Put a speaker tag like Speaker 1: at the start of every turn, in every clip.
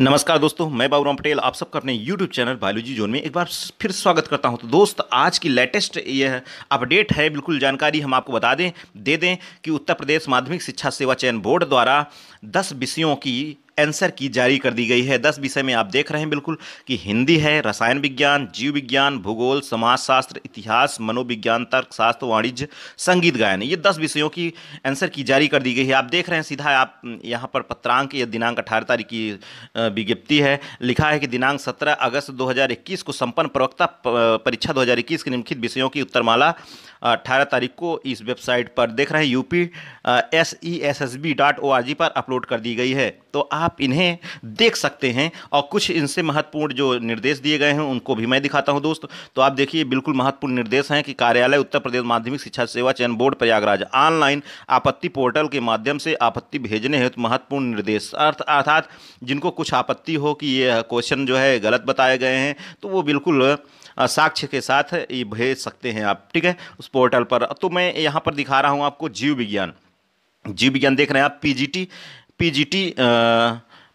Speaker 1: नमस्कार दोस्तों मैं बाबूराम पटेल आप सबका अपने YouTube चैनल बायोलॉजी जोन में एक बार फिर स्वागत करता हूं तो दोस्त आज की लेटेस्ट यह अपडेट है बिल्कुल जानकारी हम आपको बता दें दे दें कि उत्तर प्रदेश माध्यमिक शिक्षा सेवा चयन बोर्ड द्वारा 10 विषयों की आंसर की जारी कर दी गई है दस विषय में आप देख रहे हैं बिल्कुल कि हिंदी है रसायन विज्ञान जीव विज्ञान भूगोल समाजशास्त्र इतिहास मनोविज्ञान तर्कशास्त्र वाणिज्य संगीत गायन ये दस विषयों की आंसर की जारी कर दी गई है आप देख रहे हैं सीधा आप यहाँ पर पत्रांक या दिनांक अठारह तारीख की विज्ञप्ति है लिखा है कि दिनांक सत्रह अगस्त दो को संपन्न प्रवक्ता परीक्षा दो के निम्नलिखित विषयों की उत्तरमाला अट्ठारह तारीख को इस वेबसाइट पर देख रहे हैं UP S E S S B dot O R G पर अपलोड कर दी गई है तो आप इन्हें देख सकते हैं और कुछ इनसे महत्वपूर्ण जो निर्देश दिए गए हैं उनको भी मैं दिखाता हूं दोस्त तो आप देखिए बिल्कुल महत्वपूर्ण निर्देश हैं कि कार्यालय उत्तर प्रदेश माध्यमिक शिक्षा सेवा चयन बोर्ड प्रयागराज ऑनलाइन आपत्ति पोर्टल के माध्यम से आपत्ति भेजने हेतु तो महत्वपूर्ण निर्देश अर्थ अर्थात जिनको कुछ आपत्ति हो कि ये क्वेश्चन जो है गलत बताए गए हैं तो वो बिल्कुल साक्ष्य के साथ ये भेज सकते हैं आप ठीक है उस इस पोर्टल पर तो मैं यहाँ पर दिखा रहा हूँ आपको जीव विज्ञान जीव विज्ञान देख रहे हैं आप जी टी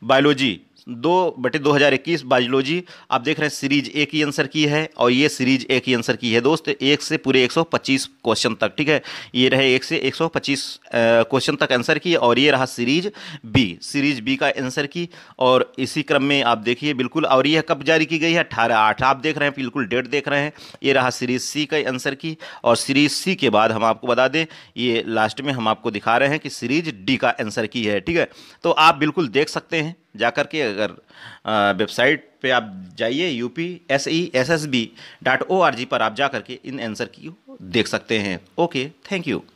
Speaker 1: बायोलॉजी दो बटे दो हज़ार इक्कीस बायोलॉजी आप देख रहे हैं सीरीज ए की आंसर की है और ये सीरीज ए की आंसर की है दोस्त एक से पूरे 125 क्वेश्चन तक ठीक है ये रहे एक से 125 क्वेश्चन तक आंसर की और ये रहा सीरीज बी सीरीज बी का आंसर की और इसी क्रम में आप देखिए बिल्कुल और यह कब जारी की गई है अठारह आठ आप देख रहे हैं बिल्कुल डेट देख रहे हैं ये रहा सीरीज सी का आंसर की और सीरीज सी के बाद हम आपको बता दें ये लास्ट में हम आपको दिखा रहे हैं कि सीरीज डी का आंसर की है ठीक है तो आप बिल्कुल देख सकते हैं जाकर के अगर वेबसाइट पे आप जाइए U P S E S S B dot O R G पर आप जा के इन आंसर की देख सकते हैं ओके थैंक यू